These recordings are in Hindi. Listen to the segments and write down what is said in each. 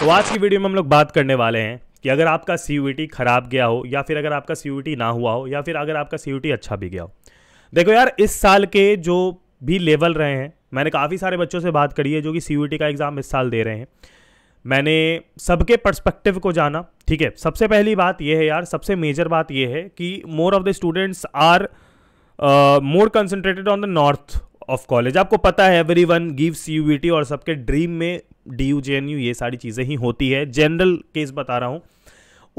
तो आज की वीडियो में हम लोग बात करने वाले हैं कि अगर आपका सी ख़राब गया हो या फिर अगर आपका सी ना हुआ हो या फिर अगर आपका सी अच्छा भी गया हो देखो यार इस साल के जो भी लेवल रहे हैं मैंने काफ़ी सारे बच्चों से बात करी है जो कि सी का एग्ज़ाम इस साल दे रहे हैं मैंने सबके पर्सपेक्टिव को जाना ठीक है सबसे पहली बात यह है यार सबसे मेजर बात यह है कि more of the students are more concentrated on the north of college आपको पता है एवरी वन गिव सी और सबके ड्रीम में D U J N U ये सारी चीज़ें ही होती है जनरल केस बता रहा हूँ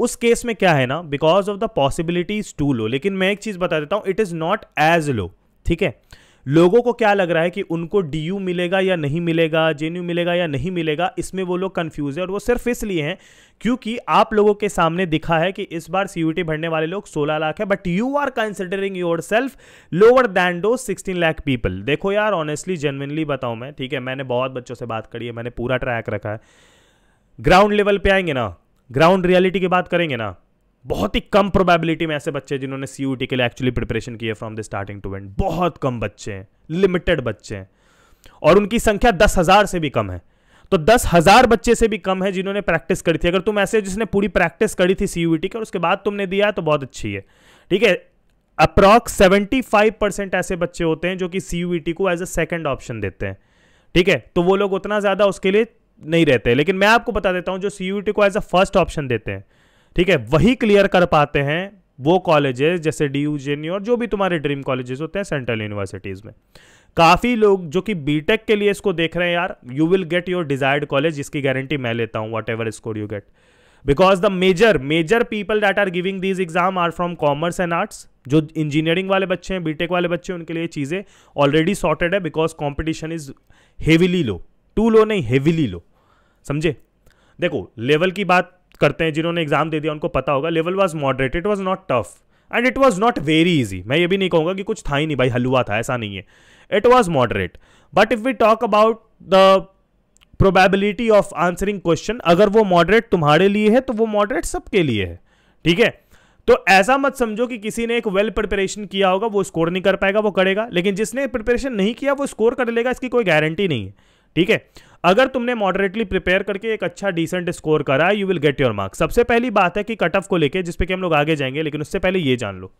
उस केस में क्या है ना because of the is too low लेकिन मैं एक चीज़ बता देता हूँ it is not as low ठीक है लोगों को क्या लग रहा है कि उनको डी मिलेगा या नहीं मिलेगा जे मिलेगा या नहीं मिलेगा इसमें वो लोग कन्फ्यूज है और वो सिर्फ इसलिए हैं क्योंकि आप लोगों के सामने दिखा है कि इस बार टी भरने वाले लोग 16 लाख है but you are considering yourself lower than the sixteen lakh people देखो यार ऑनेस्टली जेनविनली बताऊं मैं ठीक है मैंने बहुत बच्चों से बात करी है मैंने पूरा ट्रैक रखा है ग्राउंड लेवल पे आएंगे ना ग्राउंड रियलिटी की बात करेंगे ना बहुत ही कम प्रोबेबिलिटी में ऐसे बच्चे जिन्होंने सी के लिए एक्चुअली प्रिपरेशन की है from the starting to end बहुत कम बच्चे हैं लिमिटेड बच्चे हैं और उनकी संख्या दस हजार से भी कम है तो दस हजार बच्चे से भी कम है जिन्होंने प्रैक्टिस करी थी अगर तुम ऐसे जिसने पूरी प्रैक्टिस करी थी सी की और उसके बाद तुमने दिया तो बहुत अच्छी है ठीक है अप्रॉक्स सेवेंटी फाइव परसेंट ऐसे बच्चे होते हैं जो कि सी को एज अ सेकेंड ऑप्शन देते हैं ठीक है तो वो लोग उतना ज़्यादा उसके लिए नहीं रहते लेकिन मैं आपको बता देता हूं जो सी को एज अ फर्स्ट ऑप्शन देते हैं ठीक है वही क्लियर कर पाते हैं वो कॉलेजेस जैसे डी जे e और जो भी तुम्हारे ड्रीम कॉलेजेस होते हैं सेंट्रल यूनिवर्सिटीज़ में काफ़ी लोग जो कि बीटेक के लिए इसको देख रहे हैं यार you will get your desired college जिसकी गारंटी मैं लेता हूँ whatever score you get because the major major people that are giving these exam are from commerce and arts जो इंजीनियरिंग वाले बच्चे हैं बीटेक वाले बच्चे हैं उनके लिए चीज़ें ऑलरेडी सॉर्टेड है because competition is heavily low too low नहीं हेविली लो समझे देखो लेवल की बात करते हैं जिन्होंने एग्जाम दे दिया उनको पता होगा level was moderate it was not tough and it was not very easy मैं ये भी नहीं कहूंगा कि कुछ था ही नहीं भाई हलुआ था ऐसा नहीं है it was moderate but if we talk about the probability of answering question अगर वो मॉडरेट तुम्हारे लिए है तो वो मॉडरेट सबके लिए है ठीक है तो ऐसा मत समझो कि किसी ने एक वेल well प्रिपरेशन किया होगा वो स्कोर नहीं कर पाएगा वो करेगा लेकिन जिसने प्रिपरेशन नहीं किया वो स्कोर कर लेगा इसकी कोई गारंटी नहीं है ठीक है अगर तुमने मॉडरेटली प्रिपेयर करके एक अच्छा डिसेंट स्कोर करा you will get your marks सबसे पहली बात है कि कट ऑफ को लेके जिसपे कि हम लोग आगे जाएंगे लेकिन उससे पहले ये जान लो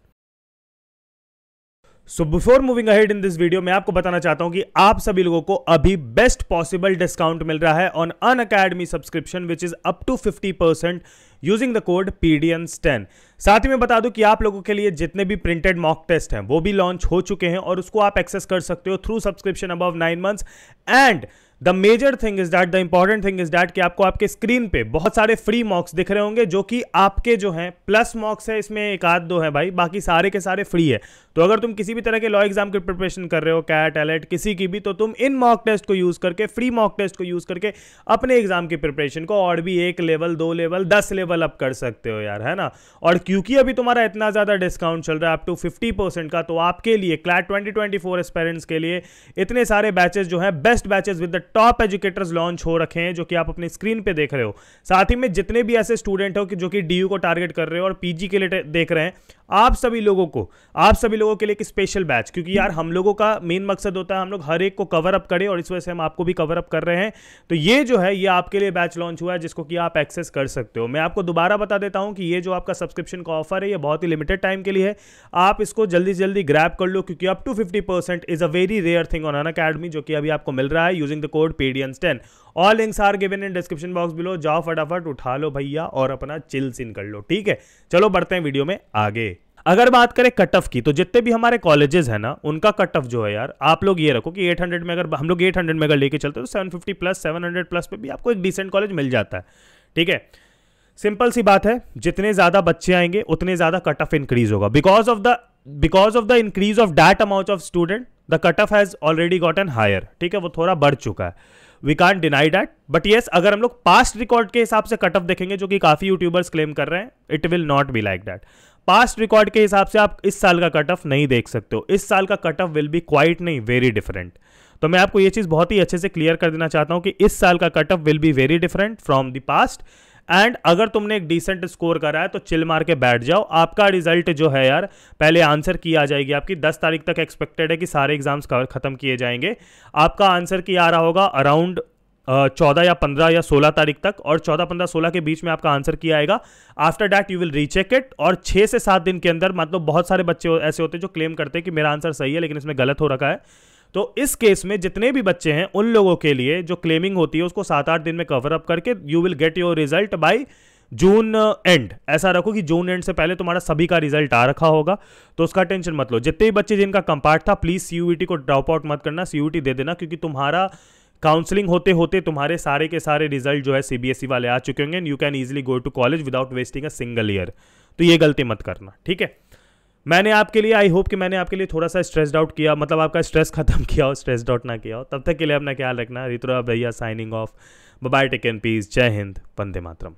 so before moving ahead in this video मैं आपको बताना चाहता हूं कि आप सभी लोगों को अभी बेस्ट पॉसिबल डिस्काउंट मिल रहा है on Unacademy subscription which is up to fifty percent using the code PDNS ten साथ ही मैं बता दूं कि आप लोगों के लिए जितने भी प्रिंटेड मॉक टेस्ट हैं वो भी लॉन्च हो चुके हैं और उसको आप एक्सेस कर सकते हो through subscription above nine months and the major thing is that the important thing is that कि आपको आपके स्क्रीन पे बहुत सारे फ्री मॉक्स दिख रहे होंगे जो कि आपके जो हैं प्लस मॉक्स है इसमें एक आध दो है भाई बाकी सारे के सारे फ्री है तो अगर तुम किसी भी तरह के लॉ एग्जाम की प्रिपरेशन कर रहे हो कैट एलेट किसी की भी तो तुम इन मॉक टेस्ट को यूज करके फ्री मॉक टेस्ट को यूज करके अपने एग्जाम की प्रिपरेशन को और भी एक लेवल दो लेवल दस लेवल अप कर सकते हो यार है ना और क्योंकि अभी तुम्हारा इतना ज्यादा डिस्काउंट चल रहा है अप टू फिफ्टी परसेंट का तो आपके लिए CLAT twenty twenty four aspirants के लिए इतने सारे बैचेस जो है best batches with the top educators launch हो रखे हैं जो कि आप अपने स्क्रीन पे देख रहे हो साथ ही में जितने भी ऐसे स्टूडेंट हो कि जो कि डी को टारगेट कर रहे हो और पीजी के लिए देख रहे हैं आप सभी लोगों को आप सभी लोगों के लिए एक स्पेशल बैच क्योंकि यार हम लोगों का मेन मकसद होता है हम लोग हर एक को कवर अप करें और इस वजह से हम आपको भी कवर अप कर रहे हैं तो ये जो है ये आपके लिए बैच लॉन्च हुआ है जिसको कि आप एक्सेस कर सकते हो मैं आपको दोबारा बता देता हूँ कि ये जो आपका सब्सक्रिप्शन का ऑफर है ये बहुत ही लिमिटेड टाइम के लिए है आप इसको जल्दी से जल्दी ग्रैप कर लो क्योंकि up to fifty percent is a very rare thing on Unacademy जो कि अभी आपको मिल रहा है using the code PDNS ten all links are given in description box below जाओ फटाफट उठा लो भैया और अपना चिल सिन कर लो ठीक है चलो बढ़ते हैं वीडियो में आगे अगर बात करें कट ऑफ की तो जितने भी हमारे कॉलेजेस है ना उनका कट ऑफ जो है यार आप लोग ये रखो कि 800 में अगर हम लोग 800 में अगर लेके चलते तो 750 प्लस 700 प्लस पे भी आपको एक डिसेंट कॉलेज मिल जाता है ठीक है सिंपल सी बात है जितने ज़्यादा बच्चे आएंगे उतने ज़्यादा कट ऑफ इंक्रीज होगा because of the because of the increase of that amount of student the cut off has already got an higher ठीक है वो थोड़ा बढ़ चुका है we can't deny that but yes अगर हम लोग पास्ट रिकॉर्ड के हिसाब से कट ऑफ देखेंगे जो कि काफ़ी यूट्यूबर्स क्लेम कर रहे हैं it will not be like that past record के हिसाब से आप इस साल का कट ऑफ नहीं देख सकते हो इस साल का cut off will be quite नहीं वेरी डिफरेंट तो मैं आपको ये चीज़ बहुत ही अच्छे से क्लियर कर देना चाहता हूँ कि इस साल का cut off will be very different from the past and अगर तुमने एक डिसेंट स्कोर करा है तो चिल मार के बैठ जाओ आपका रिजल्ट जो है यार पहले आंसर की आ जाएगी आपकी 10 तारीख तक एक्सपेक्टेड है कि सारे एग्जाम्स खत्म किए जाएंगे आपका आंसर की आ रहा होगा अराउंड चौदह या पंद्रह या सोलह तारीख तक और चौदह पंद्रह सोलह के बीच में आपका आंसर किया आएगा after that you will recheck it और छः से सात दिन के अंदर मतलब बहुत सारे बच्चे ऐसे होते हैं जो क्लेम करते हैं कि मेरा आंसर सही है लेकिन इसमें गलत हो रखा है तो इस केस में जितने भी बच्चे हैं उन लोगों के लिए जो क्लेमिंग होती है उसको सात आठ दिन में कवर अप करके you will get your result by June and ऐसा रखो कि जून एंड से पहले तुम्हारा सभी का रिजल्ट आ रखा होगा तो उसका टेंशन मत लो जितने भी बच्चे जिनका कंपार्ट था प्लीज सीयूईटी e को ड्रॉप आउट मत करना सीयूईटी e दे देना क्योंकि तुम्हारा काउंसलिंग होते होते तुम्हारे सारे के सारे रिजल्ट जो है सीबीएसई e वाले आ चुके होंगे you can easily go to college without wasting a single year तो ये गलती मत करना ठीक है मैंने आपके लिए आई होप कि मैंने आपके लिए थोड़ा सा स्ट्रेस आउट किया मतलब आपका स्ट्रेस खत्म किया हो स्ट्रेस आउट ना किया हो तब तक के लिए अपना ख्याल रखना रितुरा भैया signing off bye take and peace जय हिंद वंदे मातरम